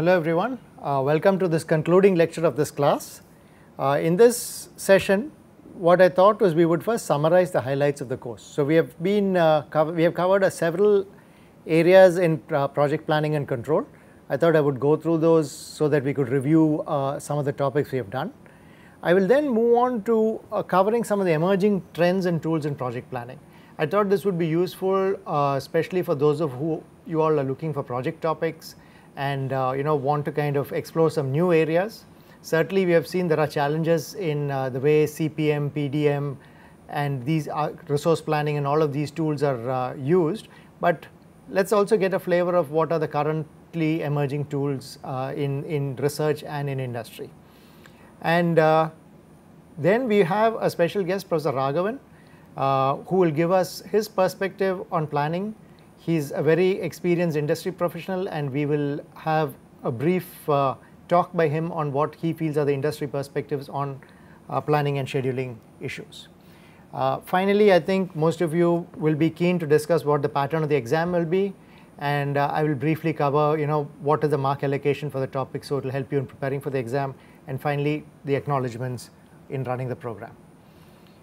Hello everyone, uh, welcome to this concluding lecture of this class. Uh, in this session, what I thought was we would first summarize the highlights of the course. So we have been, uh, we have covered uh, several areas in uh, project planning and control. I thought I would go through those so that we could review uh, some of the topics we have done. I will then move on to covering some of the emerging trends and tools in project planning. I thought this would be useful, especially for those of who you all are looking for project topics, and uh, you know want to kind of explore some new areas. Certainly we have seen there are challenges in uh, the way CPM, PDM and these resource planning and all of these tools are uh, used. But let's also get a flavor of what are the currently emerging tools uh, in, in research and in industry. And uh, then we have a special guest, Professor Raghavan, uh, who will give us his perspective on planning He's a very experienced industry professional and we will have a brief uh, talk by him on what he feels are the industry perspectives on uh, planning and scheduling issues. Uh, finally, I think most of you will be keen to discuss what the pattern of the exam will be and uh, I will briefly cover you know what is the mark allocation for the topic so it will help you in preparing for the exam and finally the acknowledgements in running the program.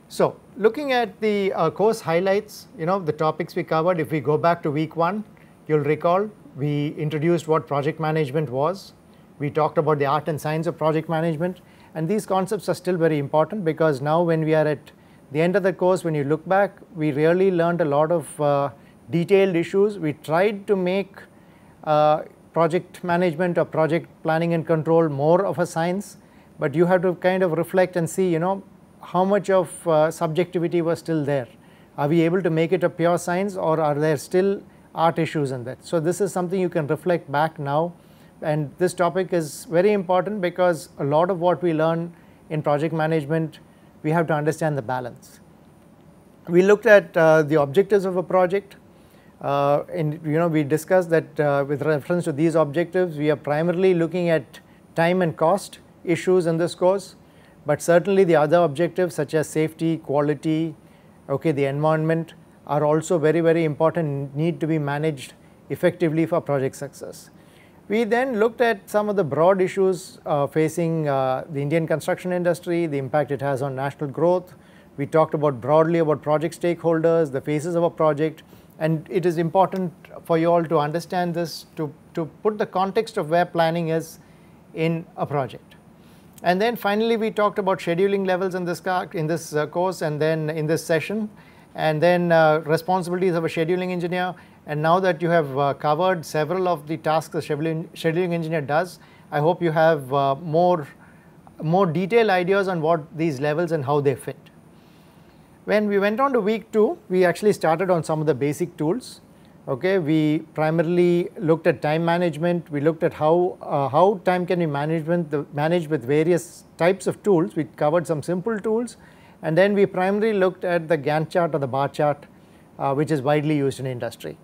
So looking at the uh, course highlights, you know, the topics we covered, if we go back to week one, you'll recall we introduced what project management was. We talked about the art and science of project management. And these concepts are still very important because now when we are at the end of the course, when you look back, we really learned a lot of uh, detailed issues. We tried to make uh, project management or project planning and control more of a science, but you have to kind of reflect and see, you know, how much of uh, subjectivity was still there? Are we able to make it a pure science or are there still art issues in that? So this is something you can reflect back now and this topic is very important because a lot of what we learn in project management, we have to understand the balance. We looked at uh, the objectives of a project uh, and you know we discussed that uh, with reference to these objectives, we are primarily looking at time and cost issues in this course. But certainly the other objectives such as safety, quality, okay, the environment are also very, very important need to be managed effectively for project success. We then looked at some of the broad issues uh, facing uh, the Indian construction industry, the impact it has on national growth. We talked about broadly about project stakeholders, the phases of a project, and it is important for you all to understand this to, to put the context of where planning is in a project. And then finally, we talked about scheduling levels in this, in this uh, course and then in this session, and then uh, responsibilities of a scheduling engineer. And now that you have uh, covered several of the tasks a scheduling, scheduling engineer does, I hope you have uh, more, more detailed ideas on what these levels and how they fit. When we went on to week two, we actually started on some of the basic tools. Okay, we primarily looked at time management. We looked at how uh, how time can be management the, managed with various types of tools. We covered some simple tools, and then we primarily looked at the Gantt chart or the bar chart, uh, which is widely used in industry.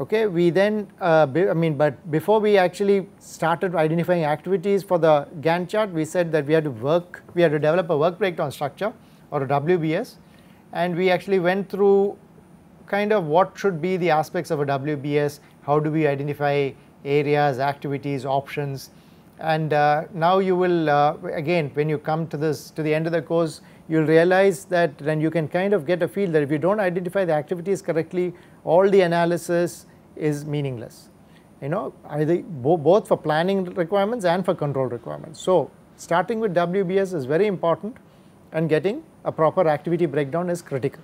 Okay, we then uh, I mean, but before we actually started identifying activities for the Gantt chart, we said that we had to work, we had to develop a work breakdown structure or a WBS, and we actually went through kind of what should be the aspects of a WBS, how do we identify areas, activities, options. And uh, now you will, uh, again, when you come to this, to the end of the course, you'll realize that then you can kind of get a feel that if you don't identify the activities correctly, all the analysis is meaningless. You know, either bo both for planning requirements and for control requirements. So starting with WBS is very important and getting a proper activity breakdown is critical.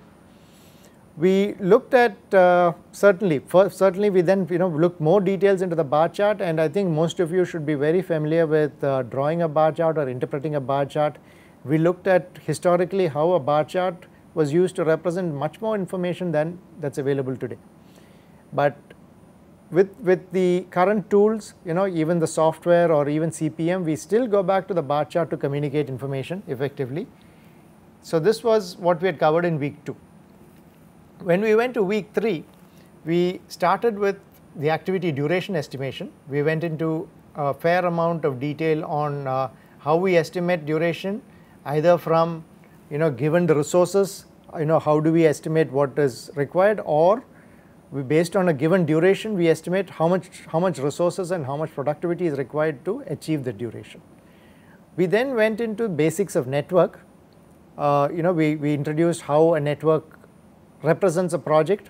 We looked at uh, certainly, first, certainly we then you know looked more details into the bar chart and I think most of you should be very familiar with uh, drawing a bar chart or interpreting a bar chart. We looked at historically how a bar chart was used to represent much more information than that's available today. But with, with the current tools, you know, even the software or even CPM, we still go back to the bar chart to communicate information effectively. So this was what we had covered in week two when we went to week three, we started with the activity duration estimation. We went into a fair amount of detail on uh, how we estimate duration, either from, you know, given the resources, you know, how do we estimate what is required or we based on a given duration, we estimate how much, how much resources and how much productivity is required to achieve the duration. We then went into basics of network. Uh, you know, we, we introduced how a network represents a project.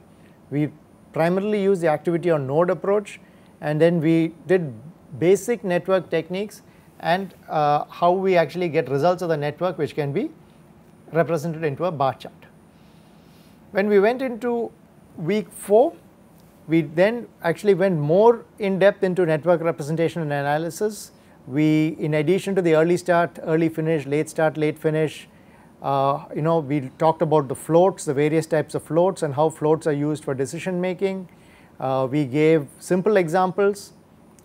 We primarily use the activity on node approach and then we did basic network techniques and uh, how we actually get results of the network which can be represented into a bar chart. When we went into week 4, we then actually went more in depth into network representation and analysis. We in addition to the early start, early finish, late start, late finish, uh, you know, we talked about the floats, the various types of floats and how floats are used for decision making. Uh, we gave simple examples,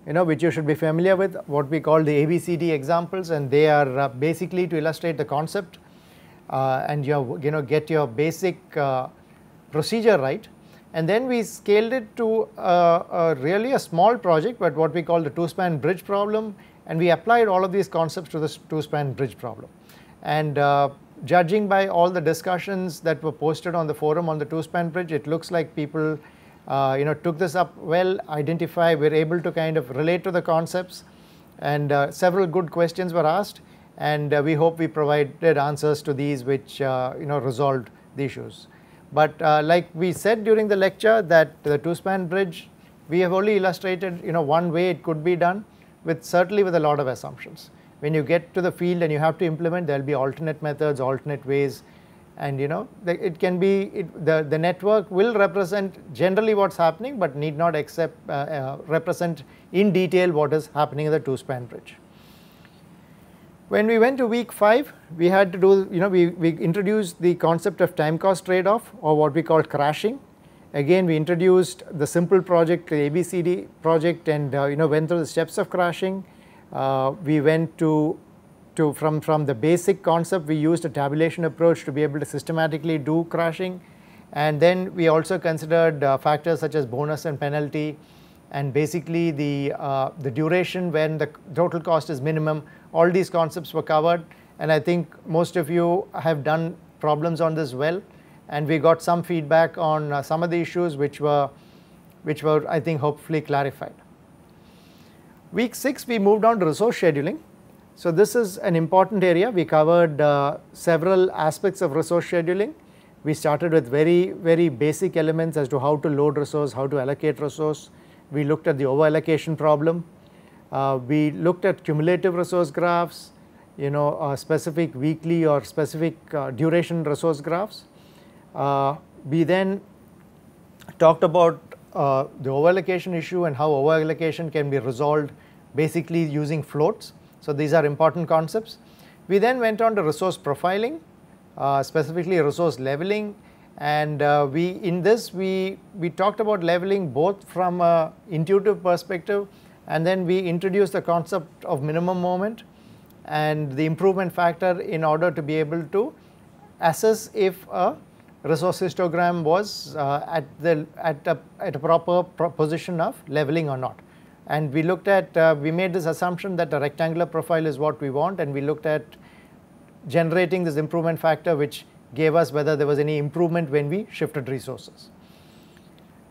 you know, which you should be familiar with, what we call the ABCD examples and they are uh, basically to illustrate the concept uh, and you, you know, get your basic uh, procedure right. And then we scaled it to a really a small project, but what we call the two-span bridge problem and we applied all of these concepts to the two-span bridge problem. And judging by all the discussions that were posted on the forum on the two-span bridge, it looks like people, uh, you know, took this up well, identify, were able to kind of relate to the concepts, and uh, several good questions were asked, and uh, we hope we provided answers to these which, uh, you know, resolved the issues. But uh, like we said during the lecture that the two-span bridge, we have only illustrated, you know, one way it could be done, with certainly with a lot of assumptions when you get to the field and you have to implement, there'll be alternate methods, alternate ways, and you know, it can be, it, the, the network will represent generally what's happening, but need not accept, uh, uh, represent in detail what is happening in the two-span bridge. When we went to week 5, we had to do, you know, we, we introduced the concept of time cost trade-off or what we called crashing. Again, we introduced the simple project, the ABCD project and, uh, you know, went through the steps of crashing uh, we went to, to from, from the basic concept, we used a tabulation approach to be able to systematically do crashing. And then we also considered uh, factors such as bonus and penalty and basically the, uh, the duration when the total cost is minimum. All these concepts were covered and I think most of you have done problems on this well and we got some feedback on uh, some of the issues which were, which were I think hopefully clarified. Week 6 we moved on to resource scheduling. So this is an important area. We covered uh, several aspects of resource scheduling. We started with very, very basic elements as to how to load resource, how to allocate resource. We looked at the over allocation problem. Uh, we looked at cumulative resource graphs, you know, uh, specific weekly or specific uh, duration resource graphs. Uh, we then talked about the uh, the overallocation issue and how overallocation can be resolved basically using floats. So these are important concepts. We then went on to resource profiling, uh, specifically resource leveling and uh, we in this we, we talked about leveling both from a intuitive perspective and then we introduced the concept of minimum moment and the improvement factor in order to be able to assess if a resource histogram was uh, at the at a, at a proper position of leveling or not. And we looked at, uh, we made this assumption that a rectangular profile is what we want and we looked at generating this improvement factor which gave us whether there was any improvement when we shifted resources.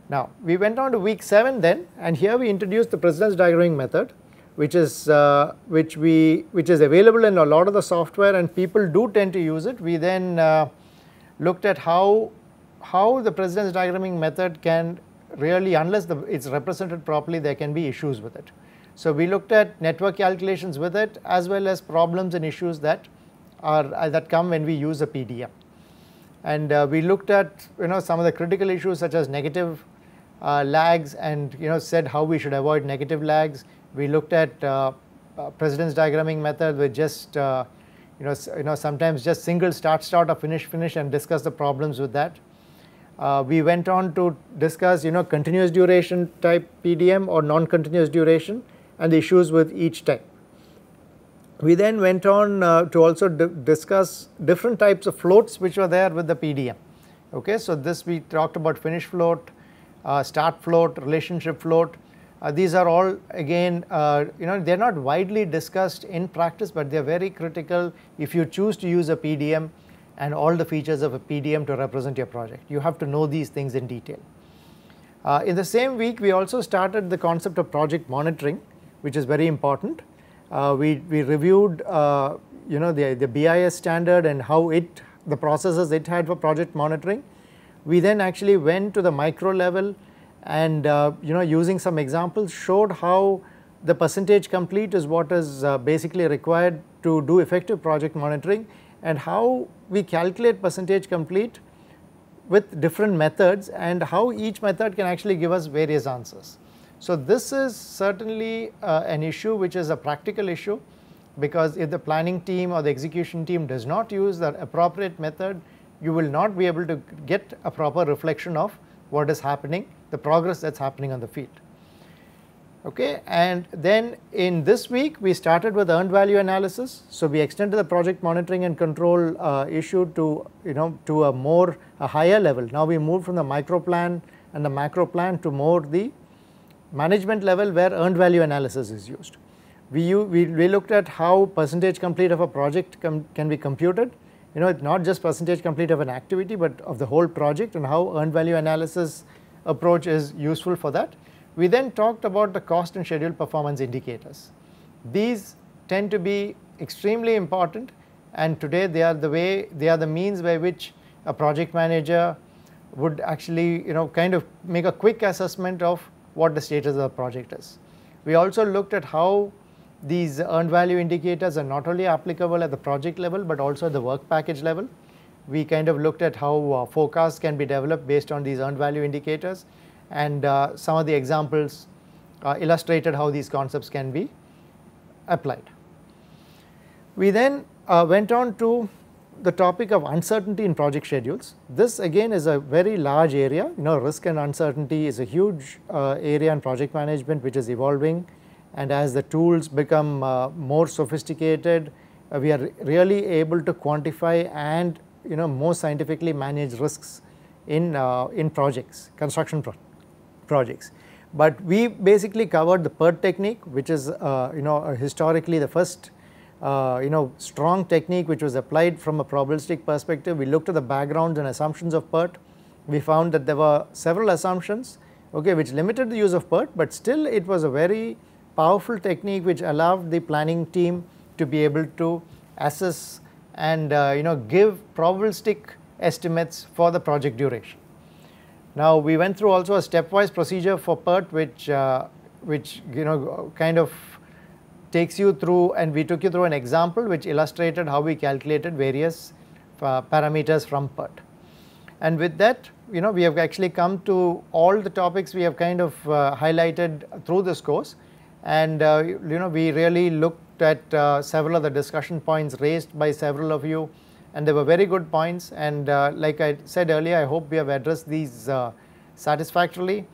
Now we went on to week 7 then and here we introduced the precedence diagramming method which is uh, which we which is available in a lot of the software and people do tend to use it. We then uh, looked at how how the president's diagramming method can really, unless the, it's represented properly, there can be issues with it. So we looked at network calculations with it as well as problems and issues that are uh, that come when we use a PDM. And uh, we looked at you know some of the critical issues such as negative uh, lags and you know said how we should avoid negative lags. We looked at uh, uh, president's diagramming method with just uh, you know, you know, sometimes just single start, start or finish, finish and discuss the problems with that. Uh, we went on to discuss, you know, continuous duration type PDM or non-continuous duration and the issues with each type. We then went on uh, to also di discuss different types of floats which were there with the PDM. Okay, so this we talked about finish float, uh, start float, relationship float, uh, these are all again, uh, you know, they're not widely discussed in practice, but they're very critical if you choose to use a PDM and all the features of a PDM to represent your project. You have to know these things in detail. Uh, in the same week, we also started the concept of project monitoring, which is very important. Uh, we, we reviewed, uh, you know, the, the BIS standard and how it, the processes it had for project monitoring. We then actually went to the micro level and uh, you know using some examples showed how the percentage complete is what is uh, basically required to do effective project monitoring and how we calculate percentage complete with different methods and how each method can actually give us various answers. So this is certainly uh, an issue which is a practical issue because if the planning team or the execution team does not use the appropriate method, you will not be able to get a proper reflection of what is happening the progress that is happening on the field. Okay, and then in this week we started with earned value analysis. So we extended the project monitoring and control uh, issue to you know to a more a higher level. Now we moved from the micro plan and the macro plan to more the management level where earned value analysis is used. We, we, we looked at how percentage complete of a project can be computed. You know, it's not just percentage complete of an activity, but of the whole project and how earned value analysis approach is useful for that. We then talked about the cost and schedule performance indicators. These tend to be extremely important and today they are the way, they are the means by which a project manager would actually, you know, kind of make a quick assessment of what the status of the project is. We also looked at how these earned value indicators are not only applicable at the project level, but also at the work package level we kind of looked at how uh, forecasts can be developed based on these earned value indicators and uh, some of the examples uh, illustrated how these concepts can be applied. We then went on to the topic of uncertainty in project schedules. This again is a very large area, you know risk and uncertainty is a huge uh, area in project management which is evolving and as the tools become uh, more sophisticated, uh, we are really able to quantify and you know more scientifically manage risks in uh, in projects, construction pro projects. But we basically covered the PERT technique, which is uh, you know uh, historically the first uh, you know strong technique which was applied from a probabilistic perspective. We looked at the backgrounds and assumptions of PERT. We found that there were several assumptions, okay, which limited the use of PERT, but still it was a very powerful technique which allowed the planning team to be able to assess and uh, you know give probabilistic estimates for the project duration. Now we went through also a stepwise procedure for PERT which uh, which you know kind of takes you through and we took you through an example which illustrated how we calculated various uh, parameters from PERT. And with that you know we have actually come to all the topics we have kind of uh, highlighted through this course and uh, you know we really look at uh, several of the discussion points raised by several of you and they were very good points and uh, like I said earlier I hope we have addressed these uh, satisfactorily.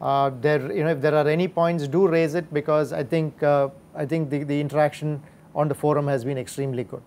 Uh, there you know if there are any points do raise it because I think uh, I think the, the interaction on the forum has been extremely good.